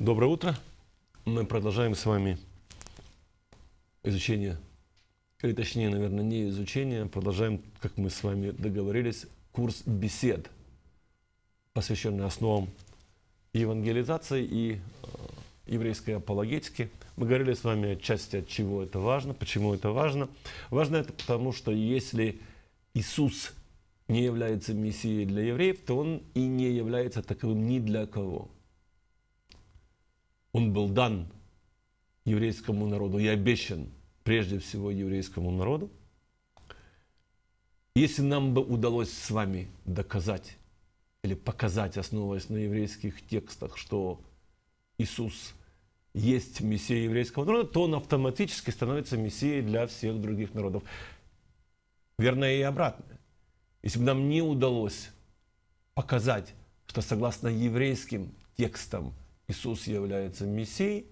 Доброе утро. Мы продолжаем с вами изучение, или точнее, наверное, не изучение, продолжаем, как мы с вами договорились, курс бесед, посвященный основам евангелизации и э, еврейской апологетики. Мы говорили с вами отчасти, от чего это важно, почему это важно. Важно это потому, что если Иисус не является мессией для евреев, то он и не является таковым ни для кого – он был дан еврейскому народу и обещан прежде всего еврейскому народу. Если нам бы удалось с вами доказать или показать, основываясь на еврейских текстах, что Иисус есть Мессия еврейского народа, то он автоматически становится Мессией для всех других народов. Верно и обратное. Если бы нам не удалось показать, что согласно еврейским текстам Иисус является Мессией,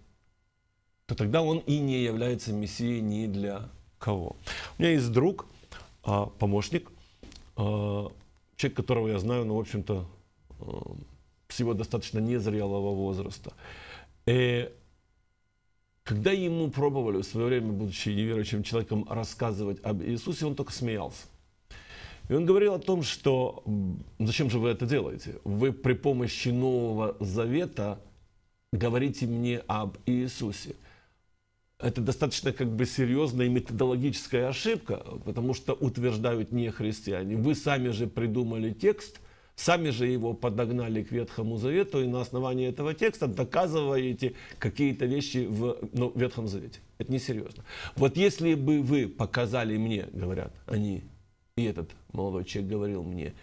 то тогда он и не является Мессией ни для кого. У меня есть друг, а, помощник, а, человек, которого я знаю, ну, в общем-то, а, с его достаточно незрелого возраста. И когда ему пробовали в свое время, будучи неверующим человеком, рассказывать об Иисусе, он только смеялся. И он говорил о том, что зачем же вы это делаете? Вы при помощи Нового Завета говорите мне об Иисусе. Это достаточно как бы серьезная методологическая ошибка, потому что утверждают не христиане. Вы сами же придумали текст, сами же его подогнали к Ветхому Завету, и на основании этого текста доказываете какие-то вещи в ну, Ветхом Завете. Это несерьезно. Вот если бы вы показали мне, говорят они, и этот молодой человек говорил мне,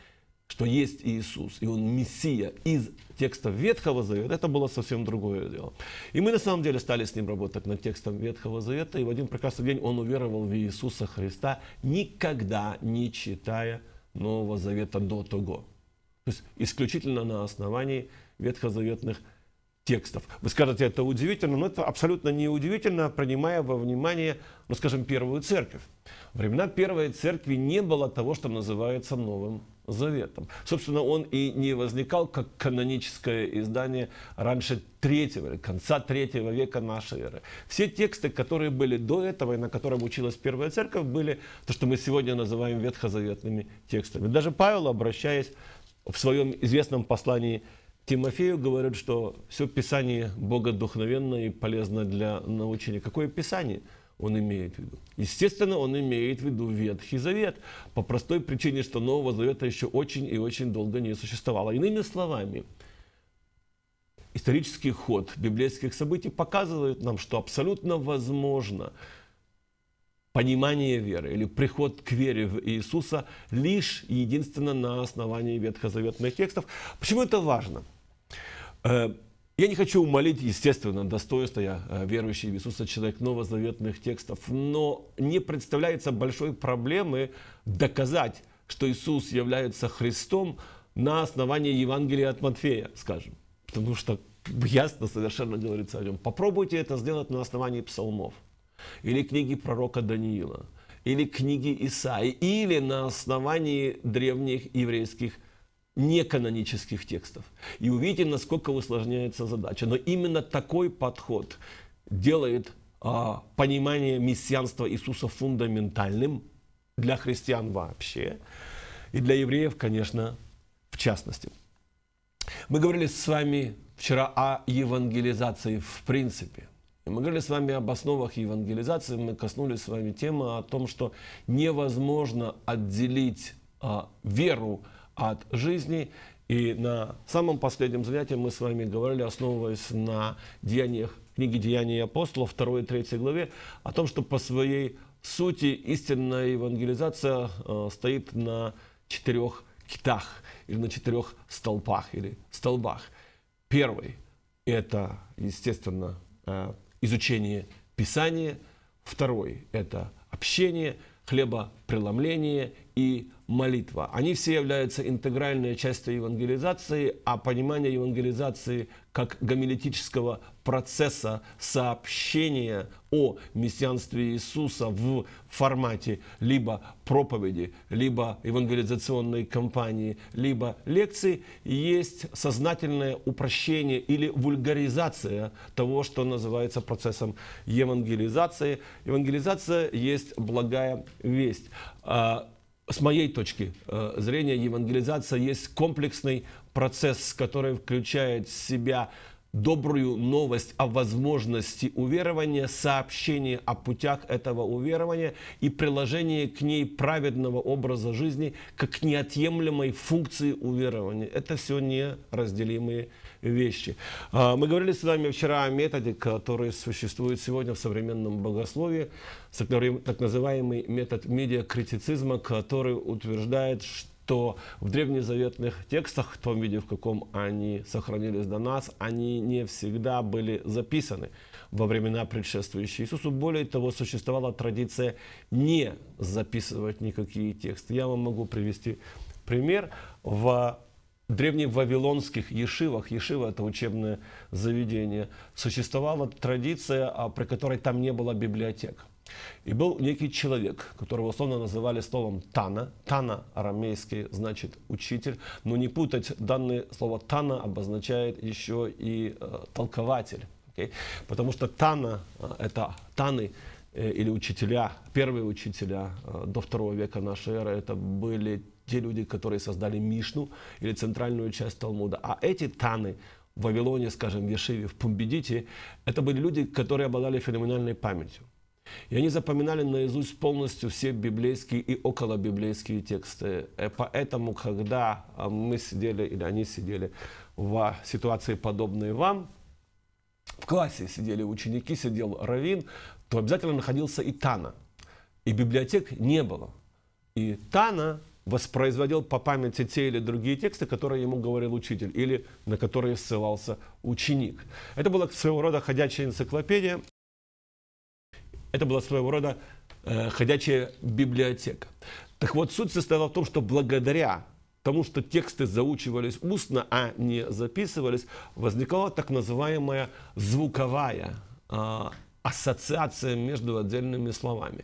что есть Иисус, и Он Мессия из текстов Ветхого Завета, это было совсем другое дело. И мы на самом деле стали с ним работать над текстом Ветхого Завета, и в один прекрасный день он уверовал в Иисуса Христа, никогда не читая Нового Завета до того. То есть исключительно на основании ветхозаветных текстов. Вы скажете, это удивительно, но это абсолютно не удивительно, принимая во внимание, ну скажем, Первую Церковь. времена Первой Церкви не было того, что называется Новым Заветом. Собственно, он и не возникал как каноническое издание раньше третьего, конца третьего века нашей эры. Все тексты, которые были до этого и на котором училась Первая Церковь, были то, что мы сегодня называем ветхозаветными текстами. Даже Павел, обращаясь в своем известном послании Тимофею говорят, что все Писание богодухновенно и полезно для научения. Какое Писание он имеет в виду? Естественно, он имеет в виду Ветхий Завет, по простой причине, что Нового Завета еще очень и очень долго не существовало. Иными словами, исторический ход библейских событий показывает нам, что абсолютно возможно понимание веры или приход к вере в Иисуса лишь единственно на основании ветхозаветных текстов. Почему это важно? Э, я не хочу умолить, естественно, достоинство, я э, верующий в Иисуса человек новозаветных текстов, но не представляется большой проблемы доказать, что Иисус является Христом на основании Евангелия от Матфея, скажем. Потому что ясно совершенно говорится о нем. Попробуйте это сделать на основании псалмов или книги пророка Даниила, или книги Исаи, или на основании древних еврейских неканонических текстов. И увидите, насколько усложняется задача. Но именно такой подход делает а, понимание мессианства Иисуса фундаментальным для христиан вообще и для евреев, конечно, в частности. Мы говорили с вами вчера о евангелизации в принципе. Мы говорили с вами об основах евангелизации, мы коснулись с вами темы о том, что невозможно отделить а, веру от жизни. И на самом последнем занятии мы с вами говорили, основываясь на деяниях, книги «Деяния апостолов», 2 и 3 главе, о том, что по своей сути истинная евангелизация э, стоит на четырех китах или на четырех столпах или столбах. Первый – это, естественно, э, изучение Писания. Второй – это общение, хлебопреломление и молитва. Они все являются интегральной частью евангелизации, а понимание евангелизации как гомилетического процесса сообщения о мессианстве Иисуса в формате либо проповеди, либо евангелизационной кампании, либо лекции, есть сознательное упрощение или вульгаризация того, что называется процессом евангелизации. Евангелизация есть благая весть. А, с моей точки э, зрения, евангелизация есть комплексный процесс, который включает в себя добрую новость о возможности уверования, сообщение о путях этого уверования и приложение к ней праведного образа жизни как неотъемлемой функции уверования. Это все неразделимые вещи. А, мы говорили с вами вчера о методе, который существует сегодня в современном богословии, так называемый метод медиакритицизма, который утверждает, что то в древнезаветных текстах, в том виде, в каком они сохранились до нас, они не всегда были записаны во времена предшествующие Иисусу. Более того, существовала традиция не записывать никакие тексты. Я вам могу привести пример. В древних вавилонских ешивах, ешива – это учебное заведение, существовала традиция, а, при которой там не было библиотек. И был некий человек, которого условно называли словом «тана». «Тана» арамейский значит «учитель». Но не путать, данное слово «тана» обозначает еще и э, «толкователь». Okay? Потому что «тана» — это «таны» э, или учителя, первые учителя э, до второго века нашей эры, это были те люди, которые создали Мишну или центральную часть Талмуда. А эти таны в Вавилоне, скажем, в Ешиве, в Пумбедите, это были люди, которые обладали феноменальной памятью. И они запоминали наизусть полностью все библейские и околобиблейские тексты. И э, поэтому, когда э, мы сидели, или они сидели в ситуации, подобной вам, в классе сидели ученики, сидел Равин, то обязательно находился и Тана. И библиотек не было. И Тана воспроизводил по памяти те или другие тексты, которые ему говорил учитель или на которые ссылался ученик. Это была своего рода ходячая энциклопедия, это была своего рода э, ходячая библиотека. Так вот, суть состояла в том, что благодаря тому, что тексты заучивались устно, а не записывались, возникала так называемая звуковая э, ассоциация между отдельными словами.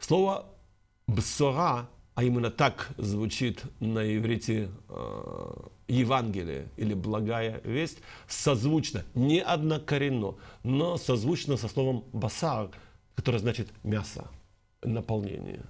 Слово «бсора», а именно так звучит на иврите э, Евангелие или благая весть, созвучно, не однокоренно, но созвучно со словом «басар», которое значит мясо, наполнение,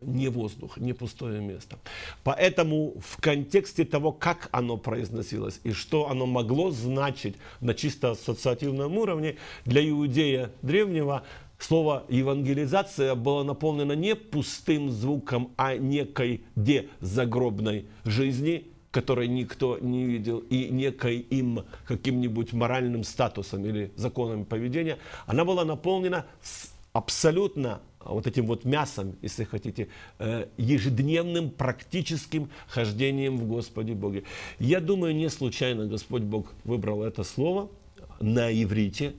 не воздух, не пустое место. Поэтому в контексте того, как оно произносилось и что оно могло значить на чисто ассоциативном уровне, для иудея древнего Слово «евангелизация» было наполнено не пустым звуком, а некой дезагробной жизни, которой никто не видел, и некой им каким-нибудь моральным статусом или законами поведения. Она была наполнена абсолютно а, вот этим вот мясом, если хотите, э, ежедневным практическим хождением в Господе Боге. Я думаю, не случайно Господь Бог выбрал это слово на иврите,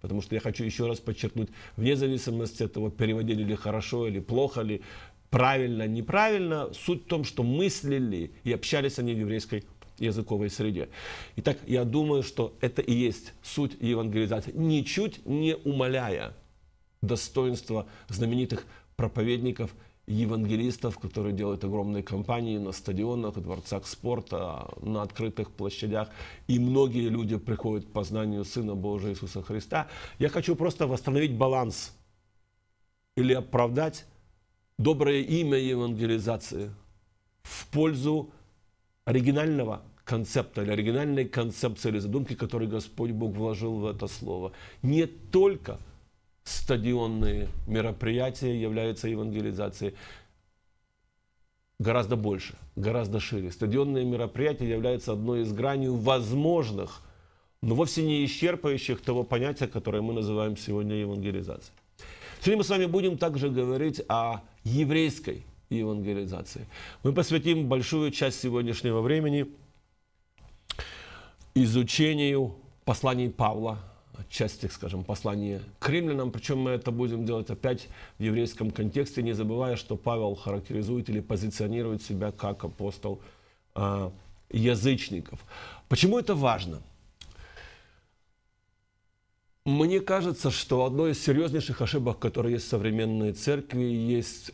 потому что я хочу еще раз подчеркнуть, вне зависимости от того, переводили ли хорошо или плохо, или правильно, неправильно, суть в том, что мыслили и общались они в еврейской языковой среде. Итак, я думаю, что это и есть суть евангелизации, ничуть не умаляя достоинство знаменитых проповедников и евангелистов, которые делают огромные кампании на стадионах, в дворцах спорта, на открытых площадях. И многие люди приходят к познанию Сына Божия Иисуса Христа. Я хочу просто восстановить баланс или оправдать доброе имя евангелизации в пользу оригинального концепта или оригинальной концепции или задумки, которую Господь Бог вложил в это слово. Не только – стадионные мероприятия являются евангелизацией гораздо больше, гораздо шире. Стадионные мероприятия являются одной из граней возможных, но вовсе не исчерпывающих того понятия, которое мы называем сегодня евангелизацией. Сегодня мы с вами будем также говорить о еврейской евангелизации. Мы посвятим большую часть сегодняшнего времени изучению посланий Павла части, скажем, послания к римлянам, причем мы это будем делать опять в еврейском контексте, не забывая, что Павел характеризует или позиционирует себя как апостол э, язычников. Почему это важно? Мне кажется, что одной из серьезнейших ошибок, которые есть в современной церкви, есть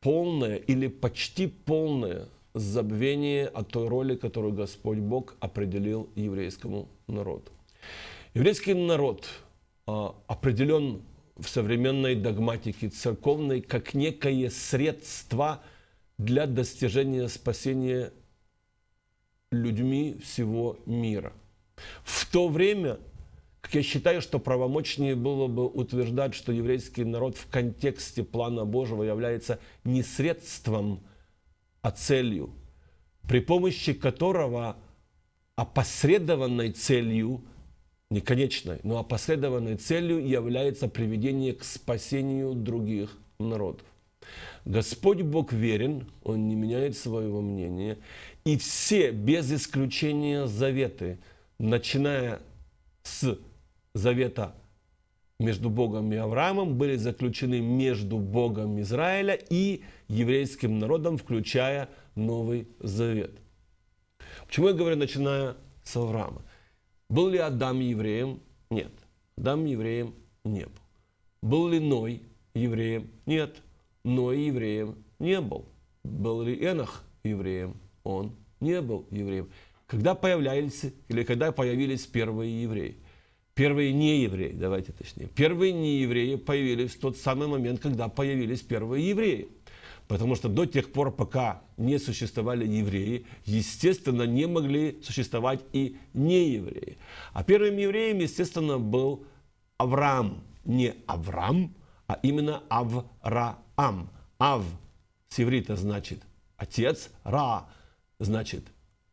полное или почти полное забвение о той роли, которую Господь Бог определил еврейскому народу. Еврейский народ а, определен в современной догматике церковной как некое средство для достижения спасения людьми всего мира. В то время, как я считаю, что правомочнее было бы утверждать, что еврейский народ в контексте плана Божьего является не средством, а целью, при помощи которого опосредованной а целью – не конечной, но опосредованной целью является приведение к спасению других народов. Господь Бог верен, Он не меняет своего мнения, и все, без исключения заветы, начиная с завета между Богом и Авраамом, были заключены между Богом Израиля и еврейским народом, включая Новый Завет. Почему я говорю, начиная с Авраама? Был ли Адам евреем? Нет. Адам евреем не был. Был ли Ной евреем? Нет. Ной евреем не был. Был ли Энах евреем? Он не был евреем. Когда появлялись, или когда появились первые евреи? Первые неевреи, давайте точнее. Первые неевреи появились в тот самый момент, когда появились первые евреи – Потому что до тех пор, пока не существовали евреи, естественно, не могли существовать и неевреи. А первым евреем, естественно, был Авраам. Не Авраам, а именно Авраам. Ав с еврита значит отец, Ра значит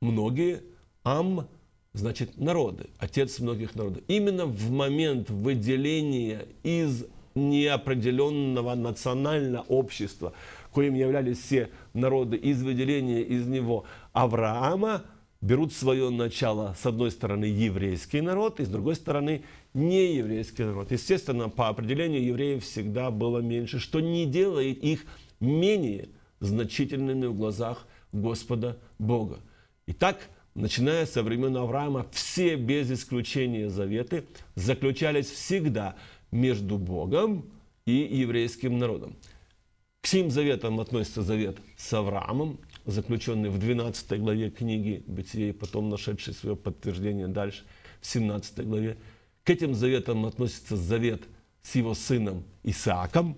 многие, Ам значит народы, отец многих народов. Именно в момент выделения из неопределенного национального общества коим являлись все народы из выделения из него Авраама, берут свое начало, с одной стороны, еврейский народ, и с другой стороны, нееврейский народ. Естественно, по определению евреев всегда было меньше, что не делает их менее значительными в глазах Господа Бога. Итак, начиная со времен Авраама, все без исключения заветы заключались всегда между Богом и еврейским народом. К сим заветам относится завет с Авраамом, заключенный в 12 главе книги Бытие, потом нашедший свое подтверждение дальше в 17 главе. К этим заветам относится завет с его сыном Исааком,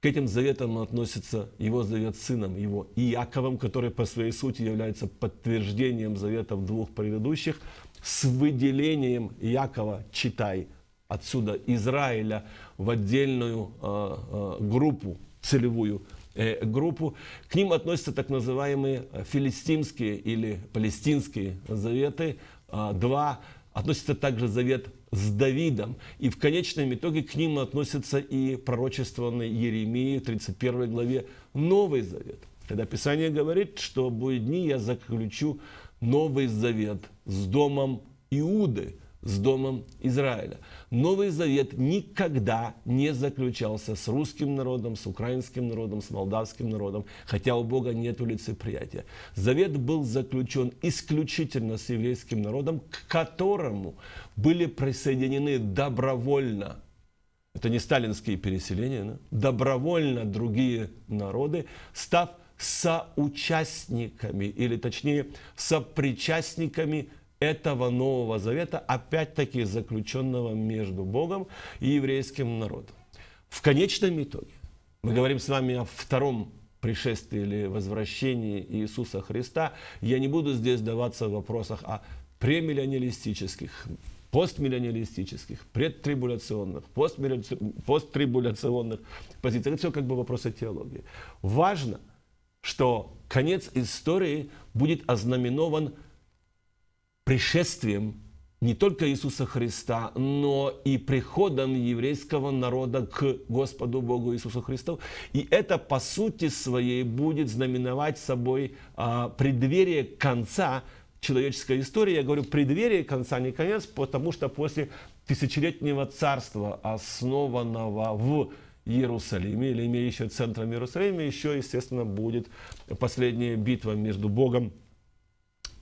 к этим заветам относится его завет с сыном его Иаковом, который по своей сути является подтверждением заветов двух предыдущих, с выделением Иакова, читай, отсюда Израиля в отдельную э, э, группу, целевую э, группу. К ним относятся так называемые э, филистимские или палестинские заветы. А, два относится также завет с Давидом. И в конечном итоге к ним относится и пророчествованный Еремии в 31 главе Новый Завет. Когда Писание говорит, что в дни я заключу Новый Завет с домом Иуды – с Домом Израиля. Новый Завет никогда не заключался с русским народом, с украинским народом, с молдавским народом, хотя у Бога нет лицеприятия. Завет был заключен исключительно с еврейским народом, к которому были присоединены добровольно это не сталинские переселения, да? добровольно другие народы, став соучастниками, или точнее, сопричастниками этого Нового Завета, опять-таки заключенного между Богом и еврейским народом. В конечном итоге мы говорим с вами о втором пришествии или возвращении Иисуса Христа. Я не буду здесь даваться в вопросах о премиллениалистических, постмиллениалистических, предтрибуляционных, посттрибуляционных позициях. Это все как бы вопросы теологии. Важно, что конец истории будет ознаменован пришествием не только Иисуса Христа, но и приходом еврейского народа к Господу Богу Иисусу Христу. И это по сути своей будет знаменовать собой а, преддверие конца человеческой истории. Я говорю преддверие конца, не конец, потому что после тысячелетнего царства, основанного в Иерусалиме, или имеющего центром Иерусалима, еще, естественно, будет последняя битва между Богом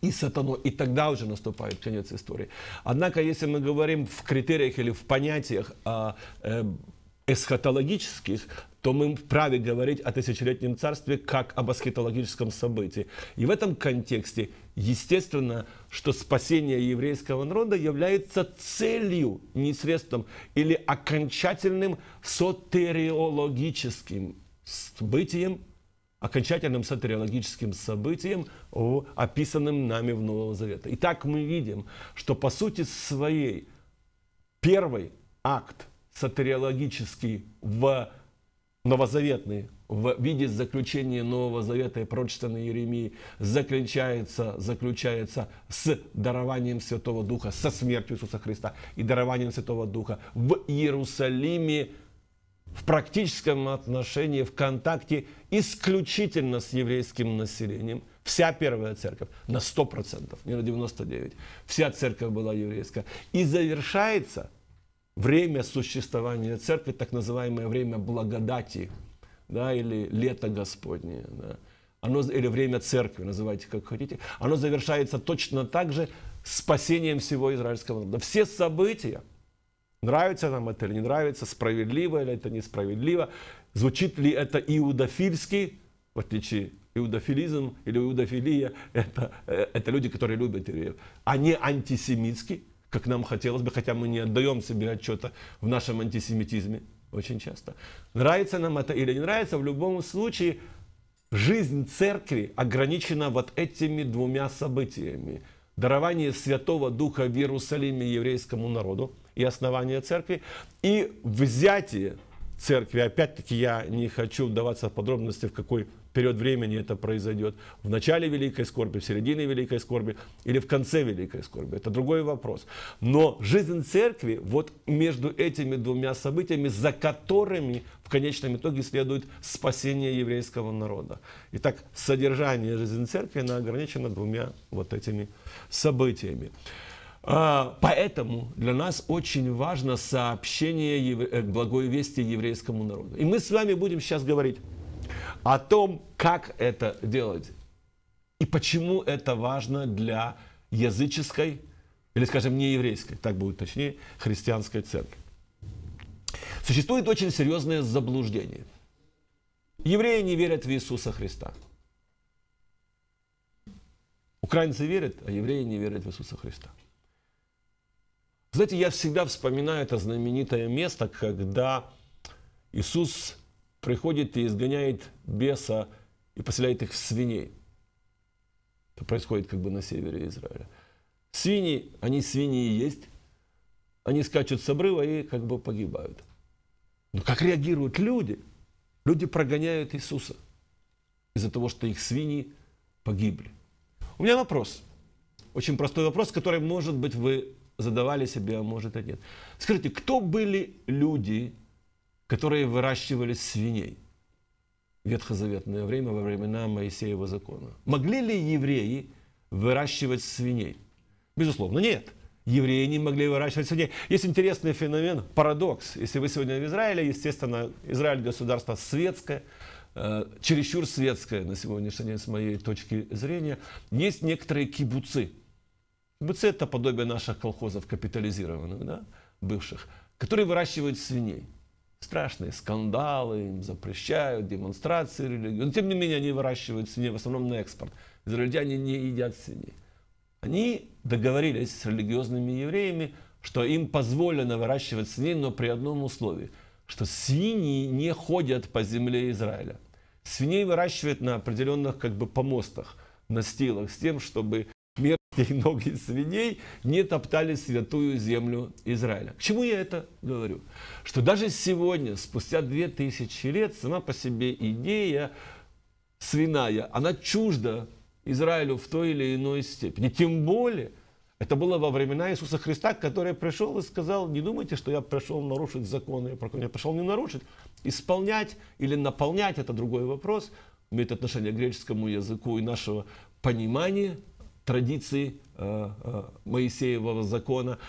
и сатаной. И тогда уже наступает конец истории. Однако, если мы говорим в критериях или в понятиях о а, э, эсхатологических, то мы вправе говорить о тысячелетнем царстве как об эсхатологическом событии. И в этом контексте, естественно, что спасение еврейского народа является целью, не средством, или окончательным сотериологическим событием окончательным сатериологическим событием, описанным нами в Новом Завете. Итак, мы видим, что по сути своей первый акт сатериологический в новозаветный в виде заключения Нового Завета и прочитанной Еремии заключается, заключается с дарованием Святого Духа, со смертью Иисуса Христа и дарованием Святого Духа в Иерусалиме в практическом отношении, в контакте исключительно с еврейским населением. Вся первая церковь на 100%, не на 99%. Вся церковь была еврейская. И завершается время существования церкви, так называемое время благодати, да, или лето Господнее, да, оно, или время церкви, называйте как хотите, оно завершается точно так же спасением всего израильского народа. Все события, Нравится нам это или не нравится, справедливо или это несправедливо, звучит ли это иудофильски, в отличие иудофилизм или иудофилия, это, э, это люди, которые любят евреев, а не антисемитски, как нам хотелось бы, хотя мы не отдаем себе отчета в нашем антисемитизме очень часто. Нравится нам это или не нравится, в любом случае жизнь церкви ограничена вот этими двумя событиями. Дарование Святого Духа в Иерусалиме еврейскому народу – и основания церкви, и взятие церкви. Опять-таки я не хочу вдаваться в подробности, в какой период времени это произойдет. В начале Великой Скорби, в середине Великой Скорби или в конце Великой Скорби. Это другой вопрос. Но жизнь церкви вот между этими двумя событиями, за которыми в конечном итоге следует спасение еврейского народа. Итак, содержание жизни церкви, она ограничено двумя вот этими событиями. А, поэтому для нас очень важно сообщение э, благой вести еврейскому народу. И мы с вами будем сейчас говорить о том, как это делать и почему это важно для языческой, или, скажем, не еврейской, так будет точнее, христианской церкви. Существует очень серьезное заблуждение. Евреи не верят в Иисуса Христа. Украинцы верят, а евреи не верят в Иисуса Христа. Знаете, я всегда вспоминаю это знаменитое место, когда Иисус приходит и изгоняет беса и поселяет их в свиней. Это происходит как бы на севере Израиля. Свиньи, они свиньи и есть, они скачут с обрыва и как бы погибают. Но как реагируют люди? Люди прогоняют Иисуса из-за того, что их свиньи погибли. У меня вопрос. Очень простой вопрос, который, может быть, вы задавали себе, а может и нет. Скажите, кто были люди, которые выращивали свиней в ветхозаветное время, во времена Моисеева закона? Могли ли евреи выращивать свиней? Безусловно, нет. Евреи не могли выращивать свиней. Есть интересный феномен, парадокс. Если вы сегодня в Израиле, естественно, Израиль государство светское, э, чересчур светское на сегодняшний день, с моей точки зрения. Есть некоторые кибуцы – БЦ это подобие наших колхозов капитализированных, да, бывших, которые выращивают свиней. Страшные скандалы, им запрещают, демонстрации религии. Но тем не менее они выращивают свиней, в основном на экспорт. Израильтяне не едят свиней. Они договорились с религиозными евреями, что им позволено выращивать свиней, но при одном условии, что свиньи не ходят по земле Израиля. Свиней выращивают на определенных как бы помостах, на настилах, с тем, чтобы мерзкие ноги свиней не топтали святую землю Израиля. К чему я это говорю? Что даже сегодня, спустя две тысячи лет, сама по себе идея свиная, она чужда Израилю в той или иной степени. Тем более, это было во времена Иисуса Христа, который пришел и сказал, не думайте, что я пришел нарушить законы, я пришел не нарушить. Исполнять или наполнять – это другой вопрос, имеет отношение к греческому языку и нашего понимания – традиции э, э, Моисеевого закона.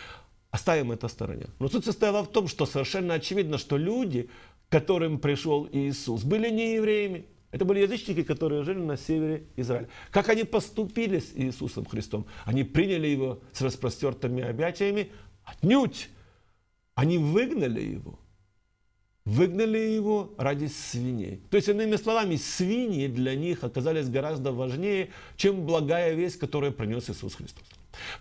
Оставим это в стороне. Но суть состояла в том, что совершенно очевидно, что люди, к которым пришел Иисус, были не евреями. Это были язычники, которые жили на севере Израиля. Как они поступили с Иисусом Христом? Они приняли его с распростертыми объятиями? Отнюдь! Они выгнали его выгнали его ради свиней. То есть, иными словами, свиньи для них оказались гораздо важнее, чем благая весть, которую принес Иисус Христос.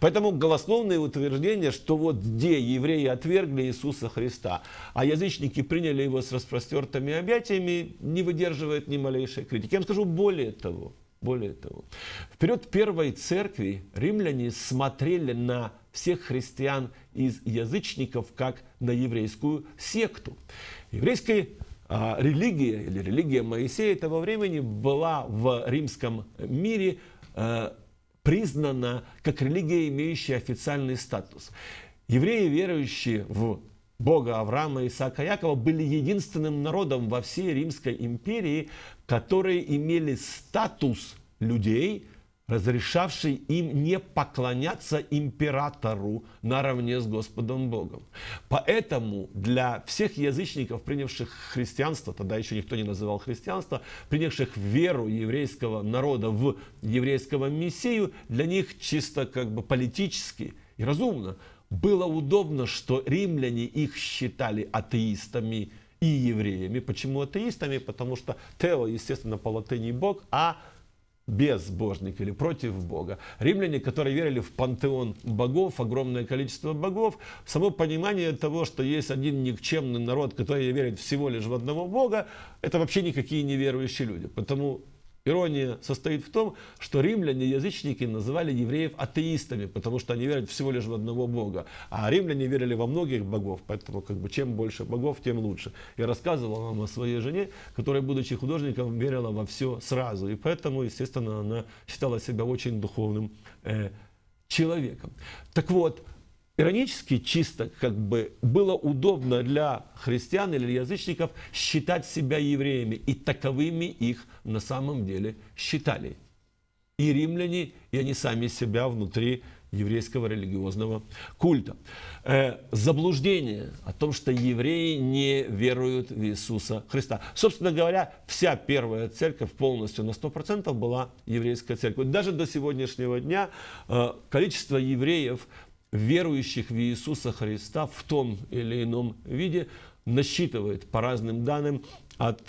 Поэтому голословные утверждения, что вот где евреи отвергли Иисуса Христа, а язычники приняли его с распростертыми объятиями, не выдерживает ни малейшей критики. Я вам скажу более того – более того, в период Первой Церкви римляне смотрели на всех христиан из язычников как на еврейскую секту. Еврейская а, религия или религия Моисея того времени была в римском мире а, признана как религия, имеющая официальный статус. Евреи, верующие в Бога Авраама, Исаака, Якова были единственным народом во всей Римской империи, которые имели статус людей, разрешавший им не поклоняться императору наравне с Господом Богом. Поэтому для всех язычников, принявших христианство, тогда еще никто не называл христианство, принявших веру еврейского народа в еврейского мессию, для них чисто как бы политически и разумно – было удобно, что римляне их считали атеистами и евреями. Почему атеистами? Потому что Тео, естественно, по латыни Бог, а безбожник или против Бога. Римляне, которые верили в пантеон богов, огромное количество богов, само понимание того, что есть один никчемный народ, который верит всего лишь в одного Бога, это вообще никакие неверующие люди. Потому Ирония состоит в том, что римляне, язычники, называли евреев атеистами, потому что они верят всего лишь в одного Бога. А римляне верили во многих богов, поэтому как бы, чем больше богов, тем лучше. Я рассказывал вам о своей жене, которая, будучи художником, верила во все сразу. И поэтому, естественно, она считала себя очень духовным э, человеком. Так вот, Иронически, чисто как бы, было удобно для христиан или язычников считать себя евреями, и таковыми их на самом деле считали. И римляне, и они сами себя внутри еврейского религиозного культа. Э, заблуждение о том, что евреи не веруют в Иисуса Христа. Собственно говоря, вся первая церковь полностью на 100% была еврейская церковь. Даже до сегодняшнего дня э, количество евреев верующих в Иисуса Христа в том или ином виде насчитывает, по разным данным, от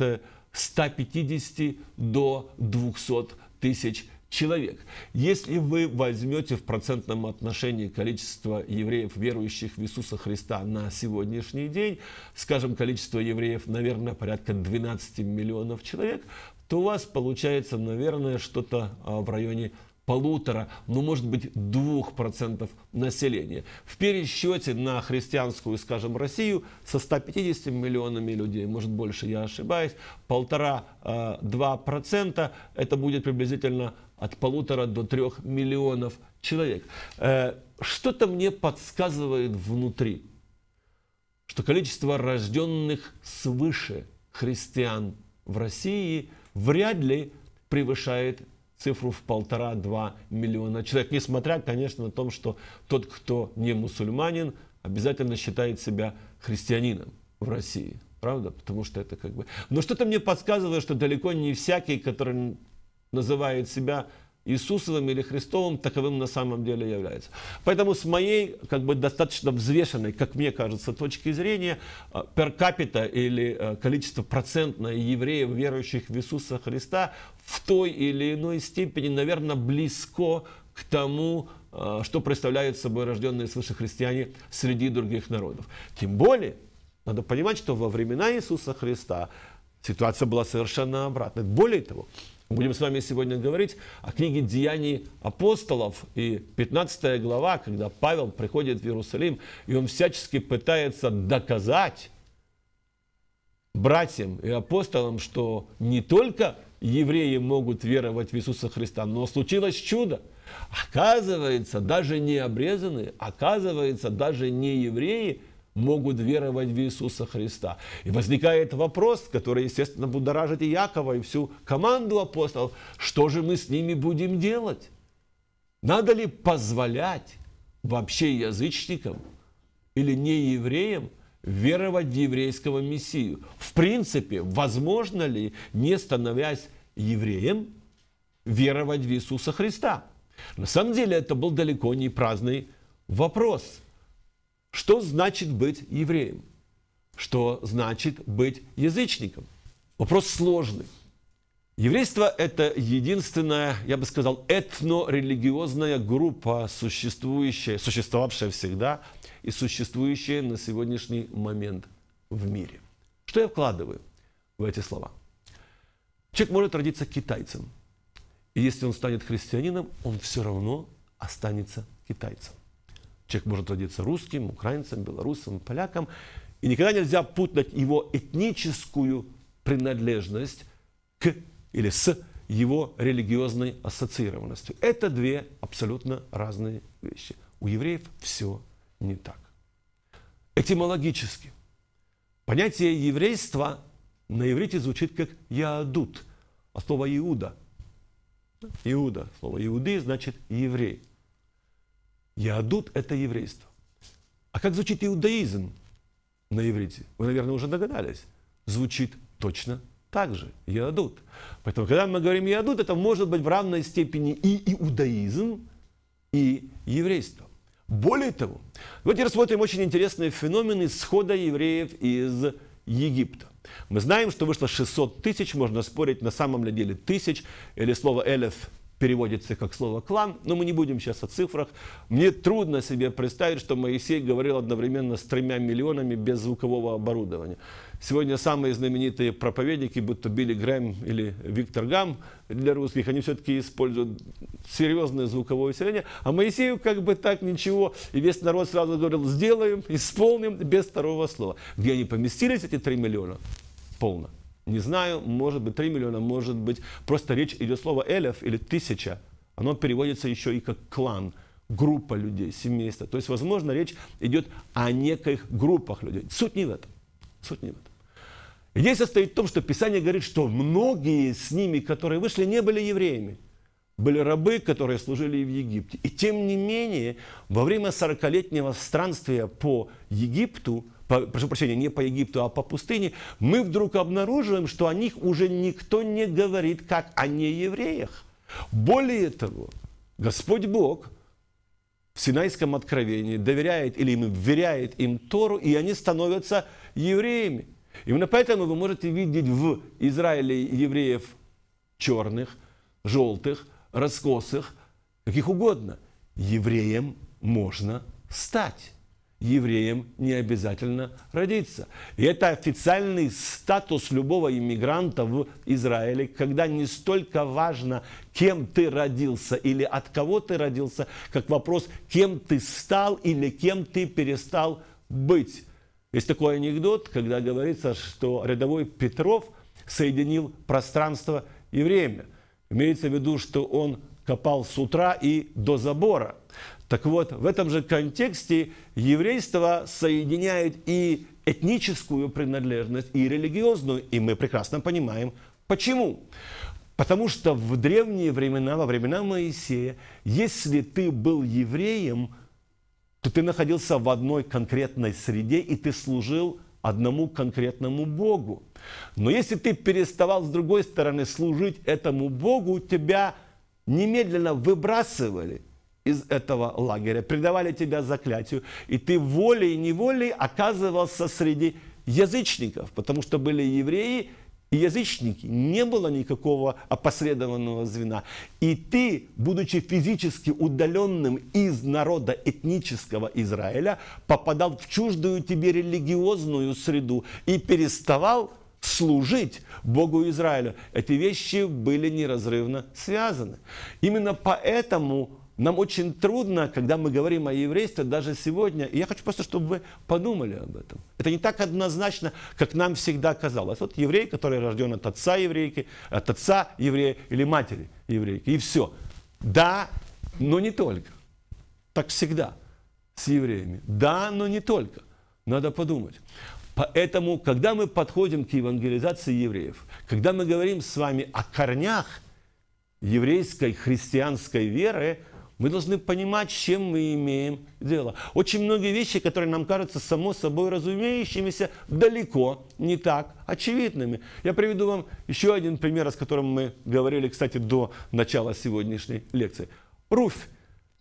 150 э, до 200 тысяч человек. Если вы возьмете в процентном отношении количество евреев, верующих в Иисуса Христа на сегодняшний день, скажем, количество евреев, наверное, порядка 12 миллионов человек, то у вас получается, наверное, что-то а, в районе полутора, ну может быть двух процентов населения. В пересчете на христианскую, скажем, Россию со 150 миллионами людей, может больше, я ошибаюсь, полтора-два э, процента, это будет приблизительно от полутора до трех миллионов человек. Э, что-то мне подсказывает внутри, что количество рожденных свыше христиан в России вряд ли превышает цифру в полтора-два миллиона человек. Несмотря, конечно, на том, что тот, кто не мусульманин, обязательно считает себя христианином в России. Правда? Потому что это как бы... Но что-то мне подсказывает, что далеко не всякий, который называет себя Иисусовым или Христовым таковым на самом деле является. Поэтому с моей, как бы достаточно взвешенной, как мне кажется, точки зрения, перкапита э, или э, количество процентное евреев, верующих в Иисуса Христа, в той или иной степени, наверное, близко к тому, э, что представляют собой рожденные свыше христиане среди других народов. Тем более, надо понимать, что во времена Иисуса Христа ситуация была совершенно обратной. Более того, Будем с вами сегодня говорить о книге «Деяний апостолов» и 15 глава, когда Павел приходит в Иерусалим, и он всячески пытается доказать братьям и апостолам, что не только евреи могут веровать в Иисуса Христа, но случилось чудо. Оказывается, даже не обрезанные, оказывается, даже не евреи – могут веровать в Иисуса Христа. И возникает вопрос, который, естественно, будоражит и Якова, и всю команду апостолов, что же мы с ними будем делать? Надо ли позволять вообще язычникам или не евреям веровать в еврейского Мессию? В принципе, возможно ли, не становясь евреем, веровать в Иисуса Христа? На самом деле это был далеко не праздный вопрос – что значит быть евреем? Что значит быть язычником? Вопрос сложный. Еврейство – это единственная, я бы сказал, этно-религиозная группа, существующая, существовавшая всегда и существующая на сегодняшний момент в мире. Что я вкладываю в эти слова? Человек может родиться китайцем. И если он станет христианином, он все равно останется китайцем. Человек может родиться русским, украинцем, белорусом, поляком. И никогда нельзя путать его этническую принадлежность к или с его религиозной ассоциированностью. Это две абсолютно разные вещи. У евреев все не так. Этимологически. Понятие еврейства на иврите звучит как «яадут», а слово «иуда». «Иуда», слово «иуды» значит «еврей». Ядут – это еврейство. А как звучит иудаизм на иврите? Вы, наверное, уже догадались. Звучит точно так же. Ядут. Поэтому, когда мы говорим ядут, это может быть в равной степени и иудаизм, и еврейство. Более того, давайте рассмотрим очень интересный феномен исхода евреев из Египта. Мы знаем, что вышло 600 тысяч, можно спорить, на самом ли деле тысяч, или слово «элеф» переводится как слово «клан», но мы не будем сейчас о цифрах. Мне трудно себе представить, что Моисей говорил одновременно с тремя миллионами без звукового оборудования. Сегодня самые знаменитые проповедники, будто Билли Грэм или Виктор Гам для русских, они все-таки используют серьезное звуковое усиление, а Моисею как бы так ничего, и весь народ сразу говорил, сделаем, исполним, без второго слова. Где они поместились, эти три миллиона? Полно не знаю, может быть 3 миллиона, может быть, просто речь идет слово элев или тысяча, оно переводится еще и как клан, группа людей, семейство. То есть, возможно, речь идет о неких группах людей. Суть не в этом. Суть не в этом. Идея состоит в том, что Писание говорит, что многие с ними, которые вышли, не были евреями. Были рабы, которые служили в Египте. И тем не менее, во время 40-летнего странствия по Египту – по, прошу прощения, не по Египту, а по пустыне, мы вдруг обнаруживаем, что о них уже никто не говорит, как о неевреях. Более того, Господь Бог в Синайском откровении доверяет или им вверяет им Тору, и они становятся евреями. Именно поэтому вы можете видеть в Израиле евреев черных, желтых, раскосых, каких угодно. Евреем можно стать евреем не обязательно родиться. И это официальный статус любого иммигранта в Израиле, когда не столько важно, кем ты родился или от кого ты родился, как вопрос, кем ты стал или кем ты перестал быть. Есть такой анекдот, когда говорится, что рядовой Петров соединил пространство и время. Имеется в виду, что он копал с утра и до забора – так вот, в этом же контексте еврейство соединяет и этническую принадлежность, и религиозную, и мы прекрасно понимаем, почему. Потому что в древние времена, во времена Моисея, если ты был евреем, то ты находился в одной конкретной среде, и ты служил одному конкретному Богу. Но если ты переставал с другой стороны служить этому Богу, тебя немедленно выбрасывали – из этого лагеря, предавали тебя заклятию, и ты волей-неволей оказывался среди язычников, потому что были евреи и язычники, не было никакого опосредованного звена. И ты, будучи физически удаленным из народа этнического Израиля, попадал в чуждую тебе религиозную среду и переставал служить Богу Израилю. Эти вещи были неразрывно связаны. Именно поэтому нам очень трудно, когда мы говорим о еврействе, даже сегодня. И я хочу просто, чтобы вы подумали об этом. Это не так однозначно, как нам всегда казалось. Вот еврей, который рожден от отца еврейки, от отца еврея или матери еврейки, и все. Да, но не только. Так всегда с евреями. Да, но не только. Надо подумать. Поэтому, когда мы подходим к евангелизации евреев, когда мы говорим с вами о корнях еврейской христианской веры – мы должны понимать, с чем мы имеем дело. Очень многие вещи, которые нам кажутся само собой разумеющимися, далеко не так очевидными. Я приведу вам еще один пример, о котором мы говорили, кстати, до начала сегодняшней лекции. Руфь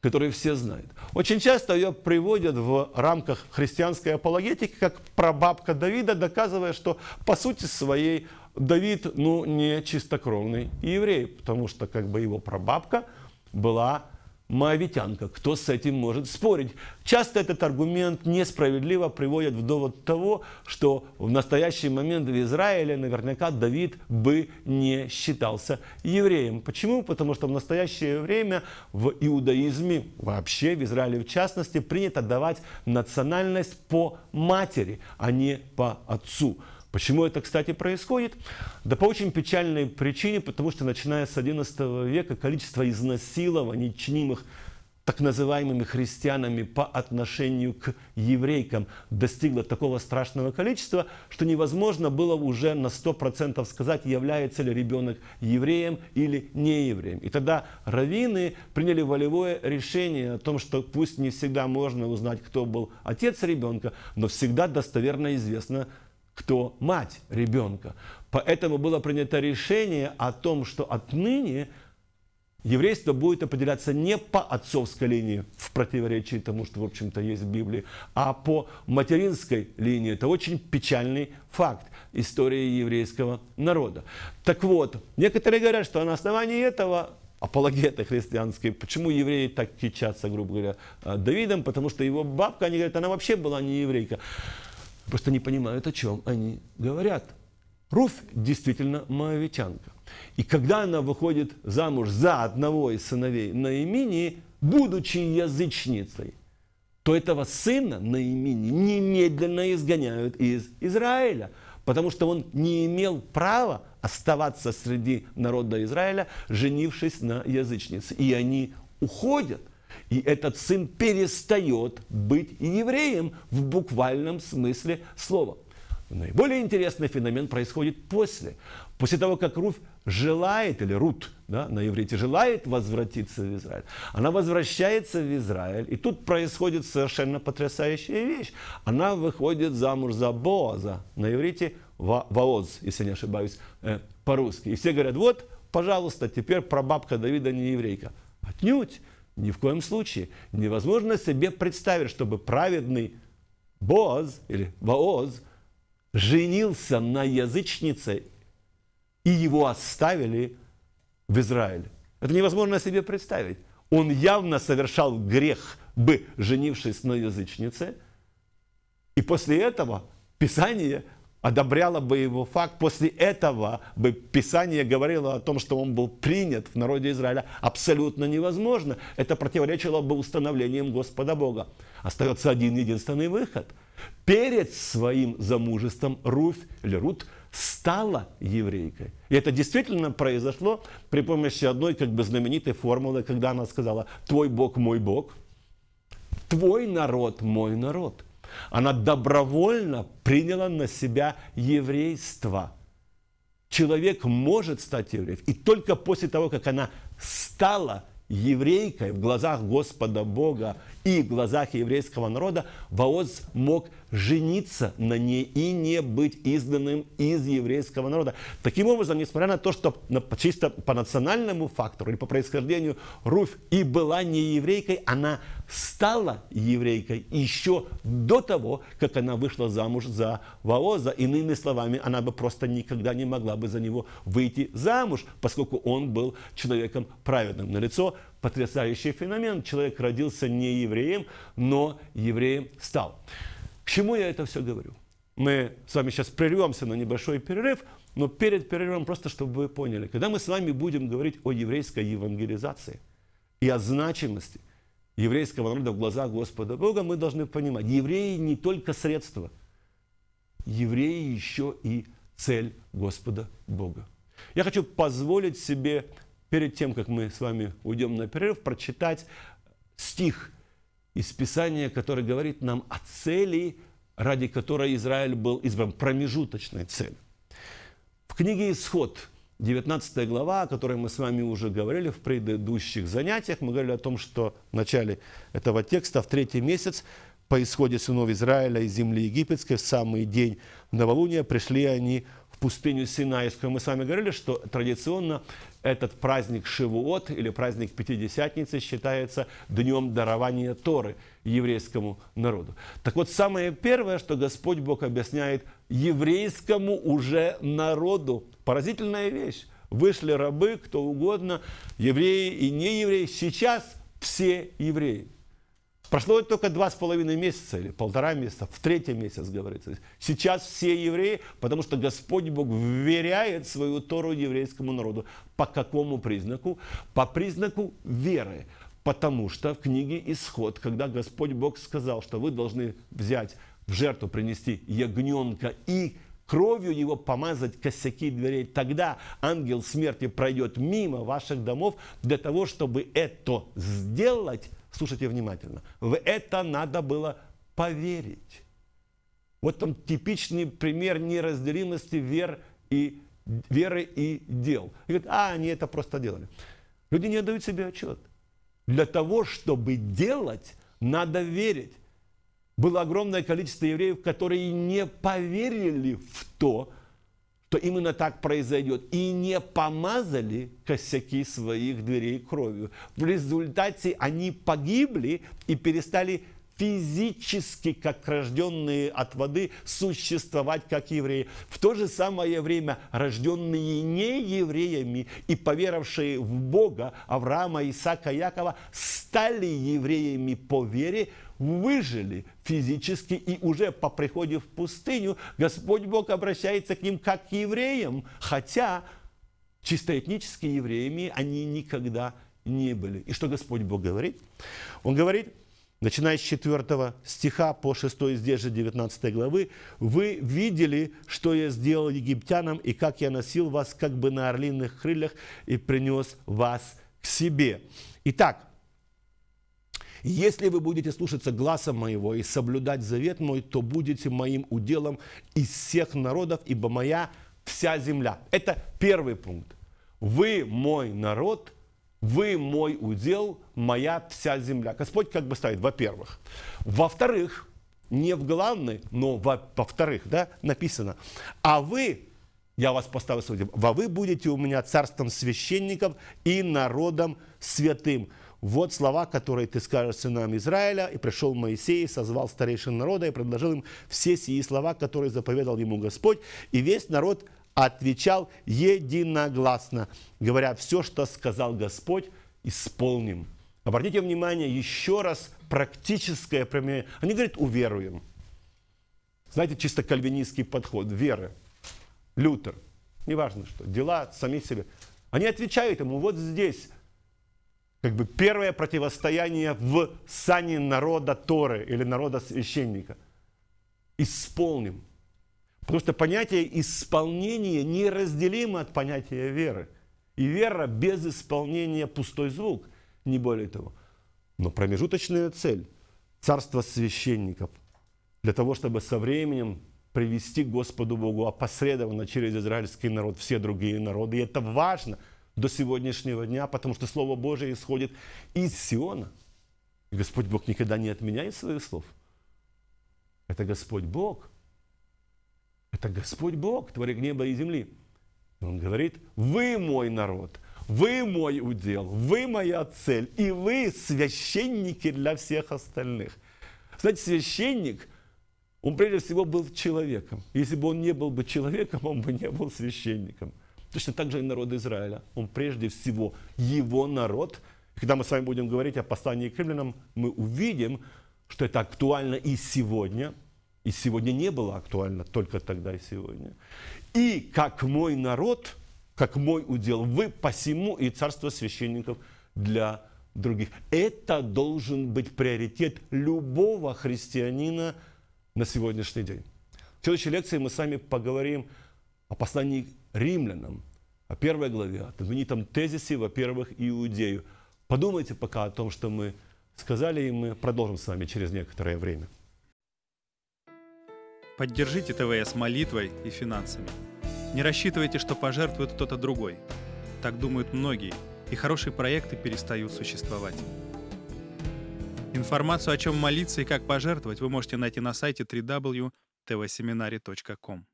которые все знают. Очень часто ее приводят в рамках христианской апологетики как прабабка Давида, доказывая, что по сути своей Давид ну, не чистокровный еврей, потому что как бы его прабабка была моавитянка. Кто с этим может спорить? Часто этот аргумент несправедливо приводит в довод того, что в настоящий момент в Израиле наверняка Давид бы не считался евреем. Почему? Потому что в настоящее время в иудаизме, вообще в Израиле в частности, принято давать национальность по матери, а не по отцу. Почему это, кстати, происходит? Да по очень печальной причине, потому что начиная с XI века количество изнасилований, чинимых так называемыми христианами по отношению к еврейкам достигло такого страшного количества, что невозможно было уже на 100% сказать, является ли ребенок евреем или не евреем. И тогда раввины приняли волевое решение о том, что пусть не всегда можно узнать, кто был отец ребенка, но всегда достоверно известно, кто мать ребенка. Поэтому было принято решение о том, что отныне еврейство будет определяться не по отцовской линии, в противоречии тому, что, в общем-то, есть в Библии, а по материнской линии. Это очень печальный факт истории еврейского народа. Так вот, некоторые говорят, что на основании этого апологеты христианские, почему евреи так кичатся, грубо говоря, э, Давидом, потому что его бабка, они говорят, она вообще была не еврейка просто не понимают, о чем они говорят. Руф действительно моавитянка. И когда она выходит замуж за одного из сыновей Наимини, будучи язычницей, то этого сына Наимини немедленно изгоняют из Израиля, потому что он не имел права оставаться среди народа Израиля, женившись на язычнице. И они уходят. И этот сын перестает быть евреем в буквальном смысле слова. Наиболее интересный феномен происходит после. После того, как Руфь желает, или Рут да, на иврите, желает возвратиться в Израиль, она возвращается в Израиль, и тут происходит совершенно потрясающая вещь. Она выходит замуж за Боаза, на иврите Ва Ваоз, если не ошибаюсь, э, по-русски. И все говорят, вот, пожалуйста, теперь прабабка Давида не еврейка. Отнюдь. Ни в коем случае. Невозможно себе представить, чтобы праведный Боз или Бооз женился на язычнице и его оставили в Израиле. Это невозможно себе представить. Он явно совершал грех бы, женившись на язычнице, и после этого Писание одобряла бы его факт. После этого бы Писание говорило о том, что он был принят в народе Израиля, абсолютно невозможно. Это противоречило бы установлениям Господа Бога. Остается один единственный выход. Перед своим замужеством Руфь или Рут стала еврейкой. И это действительно произошло при помощи одной как бы знаменитой формулы, когда она сказала «Твой Бог мой Бог, твой народ мой народ». Она добровольно приняла на себя еврейство. Человек может стать евреем. И только после того, как она стала еврейкой в глазах Господа Бога и в глазах еврейского народа Вооз мог жениться на ней и не быть изданным из еврейского народа. Таким образом, несмотря на то, что чисто по национальному фактору или по происхождению Руфь и была не еврейкой, она стала еврейкой еще до того, как она вышла замуж за Ваоза. Иными словами, она бы просто никогда не могла бы за него выйти замуж, поскольку он был человеком праведным. На лицо потрясающий феномен. Человек родился не евреем, но евреем стал. К чему я это все говорю? Мы с вами сейчас прервемся на небольшой перерыв, но перед перерывом просто, чтобы вы поняли, когда мы с вами будем говорить о еврейской евангелизации и о значимости еврейского народа в глазах Господа Бога, мы должны понимать, евреи не только средство, евреи еще и цель Господа Бога. Я хочу позволить себе перед тем, как мы с вами уйдем на перерыв, прочитать стих из Писания, который говорит нам о цели, ради которой Израиль был избран, промежуточной цели. В книге «Исход», 19 глава, о которой мы с вами уже говорили в предыдущих занятиях, мы говорили о том, что в начале этого текста, в третий месяц, по исходе сынов Израиля из земли египетской, в самый день новолуния, пришли они пустыню Синайскую, мы с вами говорили, что традиционно этот праздник Шивуот или праздник Пятидесятницы считается днем дарования Торы еврейскому народу. Так вот, самое первое, что Господь Бог объясняет еврейскому уже народу. Поразительная вещь. Вышли рабы, кто угодно, евреи и неевреи. Сейчас все евреи. Прошло только два с половиной месяца или полтора месяца, в третий месяц говорится. Сейчас все евреи, потому что Господь Бог вверяет свою Тору еврейскому народу. По какому признаку? По признаку веры. Потому что в книге «Исход», когда Господь Бог сказал, что вы должны взять в жертву, принести ягненка и кровью его помазать косяки дверей. Тогда ангел смерти пройдет мимо ваших домов для того, чтобы это сделать, слушайте внимательно, в это надо было поверить. Вот там типичный пример неразделимости вер и, веры и дел. И говорит, а, они это просто делали. Люди не отдают себе отчет. Для того, чтобы делать, надо верить. Было огромное количество евреев, которые не поверили в то, то именно так произойдет. И не помазали косяки своих дверей кровью. В результате они погибли и перестали физически, как рожденные от воды, существовать как евреи. В то же самое время рожденные не евреями и поверовшие в Бога Авраама, Исаака, Якова стали евреями по вере, выжили физически и уже по приходе в пустыню Господь Бог обращается к ним как к евреям, хотя чисто этнически евреями они никогда не были. И что Господь Бог говорит? Он говорит, начиная с 4 стиха по 6 здесь же 19 главы, «Вы видели, что я сделал египтянам, и как я носил вас как бы на орлиных крыльях и принес вас к себе». Итак, если вы будете слушаться гласа моего и соблюдать завет мой, то будете моим уделом из всех народов, ибо моя вся земля. Это первый пункт. Вы мой народ, вы мой удел, моя вся земля. Господь как бы ставит, во-первых. Во-вторых, не в главный, но во-вторых, да, написано, а вы я вас поставлю судьям. а вы будете у меня царством священников и народом святым. Вот слова, которые ты скажешь сынам Израиля. И пришел Моисей, созвал старейшин народа и предложил им все сии слова, которые заповедал ему Господь. И весь народ отвечал единогласно, говоря, все, что сказал Господь, исполним. Обратите внимание, еще раз практическое применение. Они говорят, уверуем. Знаете, чисто кальвинистский подход веры. Лютер, неважно что, дела сами себе. Они отвечают ему, вот здесь как бы первое противостояние в сане народа Торы или народа священника. Исполним. Потому что понятие исполнения неразделимо от понятия веры. И вера без исполнения пустой звук, не более того. Но промежуточная цель – царство священников, для того, чтобы со временем привести Господу Богу опосредованно через израильский народ все другие народы. И это важно – до сегодняшнего дня, потому что Слово Божие исходит из Сиона. И Господь Бог никогда не отменяет своих слов. Это Господь Бог. Это Господь Бог, творик неба и земли. И он говорит, вы мой народ, вы мой удел, вы моя цель, и вы священники для всех остальных. Знаете, священник, он прежде всего был человеком. Если бы он не был бы человеком, он бы не был священником. Точно так же и народ Израиля. Он прежде всего его народ. Когда мы с вами будем говорить о послании к римлянам, мы увидим, что это актуально и сегодня. И сегодня не было актуально, только тогда и сегодня. И как мой народ, как мой удел, вы посему и царство священников для других. Это должен быть приоритет любого христианина на сегодняшний день. В следующей лекции мы с вами поговорим о послании римлянам, о первой главе, о знаменитом тезисе, во-первых, Иудею. Подумайте пока о том, что мы сказали, и мы продолжим с вами через некоторое время. Поддержите ТВС молитвой и финансами. Не рассчитывайте, что пожертвует кто-то другой. Так думают многие, и хорошие проекты перестают существовать. Информацию, о чем молиться и как пожертвовать, вы можете найти на сайте www.tvseminary.com.